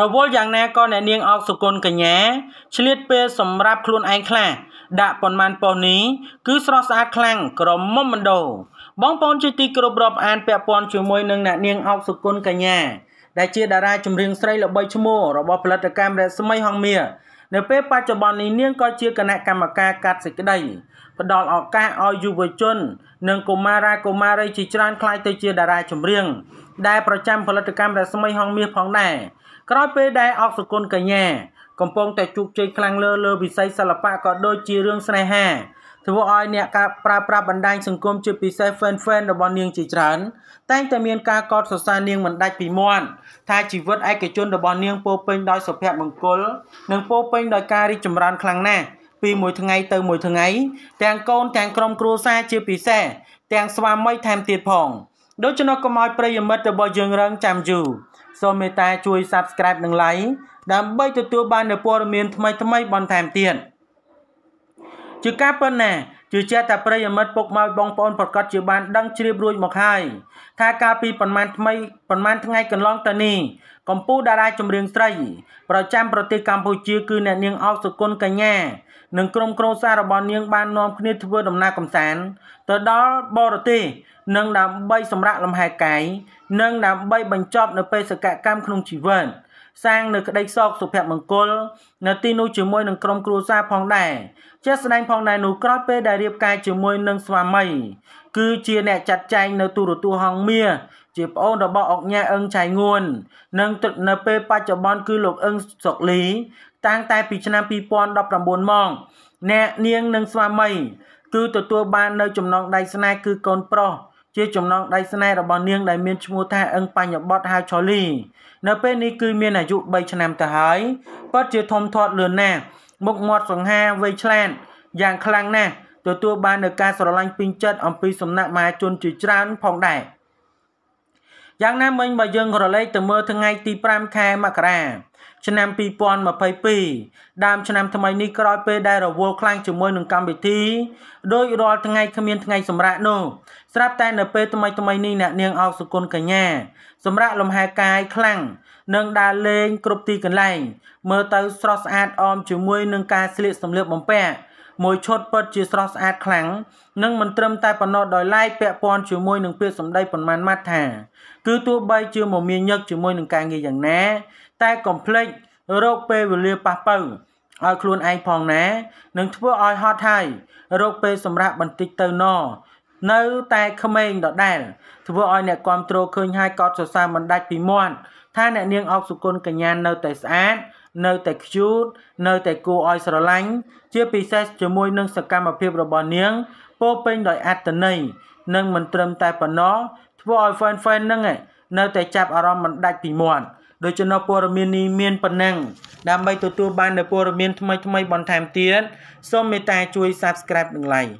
រវល់យ៉ាងណាក៏អ្នកនាងអកសុគន្ធកញ្ញាឆ្លៀតពេល សម្រាប់ខ្លួនឯងខ្លះដាក់ប៉ុន្មានប៉ុស្នេះគឺស្រស់ស្អាតខ្លាំងក្រមុំមិនដោបងប្អូនជាទីគោរពរាប់អានពាក់ព័ន្ធជាមួយនឹងអ្នកនាងអកសុគន្ធកញ្ញា ដែលជាតារាចម្រៀងស្រីល្បីឈ្មោះរបស់ផលិតកម្មរស្មីហងមានៅពេលបច្ចុប្បន្ននេះនាងក៏ជាគណៈកម្មការកាត់សេចក្តីផ្ដល់ឱកាសឲ្យយុវជន និងកុមារាកុមារីជាច្រើនក្លាយទៅជាតារាចម្រៀងដែលប្រចាំផលិតកម្មរស្មីហងមាសផងដែរក្រោយពេលដែលអកសុគន្ធកញ្ញាកំពុងតែជោគជ័យខ្លាំងលើលើវិស័យសិល្បៈក៏ដូចជារឿងស្នេហាធ្វើឲ្យអ្នកការប្រើប្រាស់បណ្ដាញសង្គមជាពិសេស fan fan របស់នាងជាច្រើនតែងតែមានការកោតសរសើរនាងមិនដាច់ពីមាត់ថាជីវិតឯកជនរបស់នាងពោពេញដោយសុភមង្គលនិងពោពេញដោយការរីកចម្រើនខ្លាំងណាស់ពីមួយថ្ងៃទៅមួយថ្ងៃទាំងកូនទាំងក្រុមគ្រួសារជាពិសេសទាំងស្វាមីថែមទៀតផងដូច្នោះកុំឲ្យប្រិយមិត្តរបស់យើងរងចាំយូរសូមមេត្តាជួយ Subscribe និង Like ដើម្បីទទួលបាននូវព័ត៌មានថ្មីៗបន្ថែមទៀត។ជាការប៉ុណ្ណាជឿជាក់ថាប្រិយមិត្តពុកម៉ោយបងប្អូនប្រកាសជាបានដឹងជ្រាបរួចមកហើយថាកាលពីប្រមាណថ្មីប្រមាណថ្ងៃកន្លងទៅនេះកម្ពុជាតារាចម្រៀងស្រី ប្រចាំប្រទេសកម្ពុជាគឺអ្នកនាងអោកសុគន្ធកញ្ញានិងក្រុមគ្រួសាររបស់នាងបាននាំគ្នាធ្វើដំណើរកម្សាន្តទៅដល់បរទេស និងដើម្បីសម្រាកលំហែកាយនិងដើម្បីបញ្ចប់នៅបេសកកម្មក្នុងជីវិត។សាងនៅក្តីសុខសុភមង្គល នៅទីនោះជាមួយនឹងក្រុមគ្រួសារផងដែរជាស្ដែងផងដែរនោះក្រោយពេលដែលរៀបការជាមួយនឹងស្វាមី គឺជាអ្នកចាត់ចែងនៅទូរទស្សន៍ហងមាជាប្អូនរបស់អុកញ៉ាអឹងចៃងួន និងនៅពេលបច្ចុប្បន្នគឺលោកអឹងសុកលី តាំងតែពីឆ្នាំ2019មកអ្នកនាងនិងស្វាមីគឺទទួលបាននៅចំណងដៃស្នេហ៍គឺកូនប្រុសជាចំណងដៃស្នេហ៍របស់នាងដែលមានឈ្មោះថាអឹងបញ្ញបតហៅឆូលី នៅ ពេលនេះគឺ មានអាយុ3ឆ្នាំទៅហើយពិតជាធំធាត់លឿនណាស់មុខមាត់សង្ហាវ័យឆ្លាតយ៉ាងខ្លាំងណាស់ទទួលបាននូវការស្រឡាញ់ពេញចិត្តអំពីសំណាក់មហាជនជាច្រើនផងដែរ។យ៉ាងណាមិញបើយើងក្រឡេកទៅមើលថ្ងៃទី5ខែមករា ឆ្នាំ2022ដើម ឆ្នាំថ្មីនេះក្រោយពេលដែលរវល់ខ្លាំងជាមួយនឹងកម្មវិធីដោយរាល់ថ្ងៃគ្មានថ្ងៃសម្រាប់នោះស្រាប់តែនៅពេលថ្មីថ្មីនេះអ្នកនាងអោកសុគន្ធកញ្ញាសម្រាប់លំហែកាយខ្លាំងនិងដើរលេង គ្រប់ទីកន្លែងមើលទៅស្រស់ស្អាតអមជាមួយនឹងការស្លៀកសម្លៀកបំពាក់មួយឈុតពិតជាស្រស់ស្អាតខ្លាំងនិងមិនត្រឹមតែប៉ុណ្ណោះដោយឡែកពាក់ព័ន្ធជាមួយនឹងពាក្យសម្ដីប៉ុន្មានម៉ាត់ថាគឺទោះបីជាមមាញឹកជាមួយនឹងការងារយ៉ាងណា តែកុំភ្លេចរកពេលវេលាប៉ះបើឲ្យខ្លួនឯងផងណានឹងធ្វើឲ្យហត់ហើយរកពេលសម្រាប់បន្តិចទៅណោនៅ តែក្មេងដដែលធ្វើឲ្យអ្នកគ្រប់គ្រងឃើញហើយកោតសរសើរមិនដាច់ពីមាត់ថាអ្នកនាងអកសុគន្ធកញ្ញានៅតែស្អាតនៅតែខ្ជូតនៅតែគួរឲ្យស្រឡាញ់ជាពិសេសជាមួយនឹងសកម្មភាពរបស់នាងពោពេញដោយអត្តន័យនិងមិនត្រឹមតែប៉ុណ្ណោះធ្វើឲ្យ fan fan ហ្នឹងនៅតែចាប់អារម្មណ៍មិនដាច់ពីមាត់ដូច្នោះព័ត៌មាននេះមានប៉ុណ្ណឹងដើម្បីទទួលបាននូវព័ត៌មានថ្មីៗបន្ថែមទៀតសូមមេត្តាជួយ Subscribe និង Like